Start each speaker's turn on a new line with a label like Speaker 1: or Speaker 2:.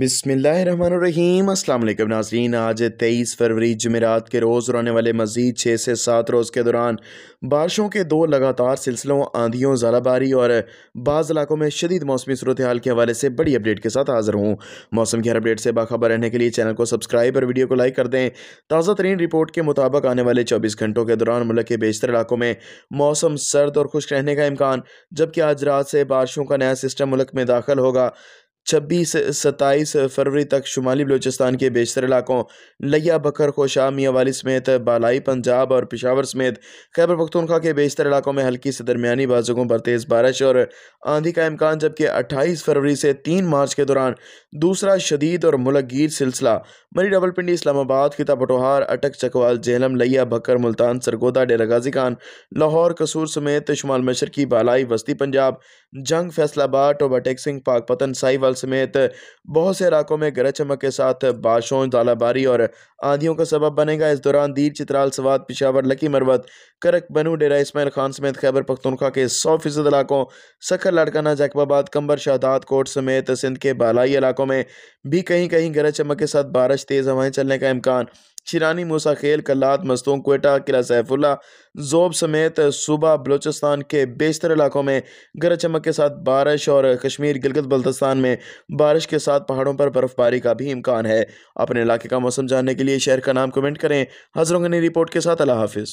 Speaker 1: बिसमीम असल नाजरीन आज तेईस फरवरी जमेरात के रोज़ और आने वाले मज़ीद छः से सात रोज़ के दौरान बारिशों के दो लगातार सिलसिलों आंधियों जलाबारी और बाज़ इलाकों में शदीद मौसमी सूरत हाल के हवाले से बड़ी अपडेट के साथ हाज़िर हूँ मौसम की हर अपडेट से बाखबर रहने के लिए चैनल को सब्सक्राइब और वीडियो को लाइक कर दें ताज़ा तरीन रिपोर्ट के मुताबिक आने वाले चौबीस घंटों के दौरान मुल्क के बेशतर इलाकों में मौसम सर्द और खुश्क रहने का इम्कान जबकि आज रात से बारिशों का नया सिस्टम मुल्क में दाखिल होगा छब्बीस सत्ताईस फरवरी तक शुमाली बलूचिस्तान के बेशतर इलाकों लिया बकर खोशा मियाँ वाली समेत बालाई पंजाब और पिशावर समेत खैबर पख्तनखा के बेशतर इलाकों में हल्की से दरमियानी बाजुकों पर तेज़ बारिश और आंधी का इम्कान जबकि अट्ठाईस फरवरी से तीन मार्च के दौरान दूसरा शदीद और मुलगीर सिलसिला मरी डबलपिंडी इस्लामाबाद खिता पटोहार अटक चकवाल जेहलम लिया बकर मुल्तान सरगोदा डेरा गाजी खान लाहौर कसूर समेत शुमाल मशरकी बालाई वस्ती पंजाब जंग फैसलाबाद टोबाटेक सिंह पाक पतन बंगाल समेत बहुत से इलाकों में गरज चमक के साथ बारिशों तालाबारी और आंधियों का सबब बनेगा इस दौरान दीर चित्राल सवाद पिशावर लकी मरवत करक बनू डेरा इसमाइल खान समेत खैबर पख्तनखा के सौ फीसद इलाकों सखर लाडकाना जैकबाबाद कंबर शादात कोट समेत सिंध के बालाई इलाकों में भी कहीं कहीं गरज चमक के साथ बारिश तेज़ हवाएँ चलने का इम्कान शिरानी मूसा खेल कलात मस्तों कोयटा किला सैफुल्ला जोब समेत सूबा बलूचिस्तान के बेशतर इलाकों में गरज चमक के साथ बारिश और कश्मीर गिलगित बल्तिस्तान में बारिश के साथ पहाड़ों पर बर्फ़बारी का भी इम्कान है अपने इलाके का मौसम जानने के लिए शहर का नाम कमेंट करें हजरों रिपोर्ट के साथ अला हाफिज़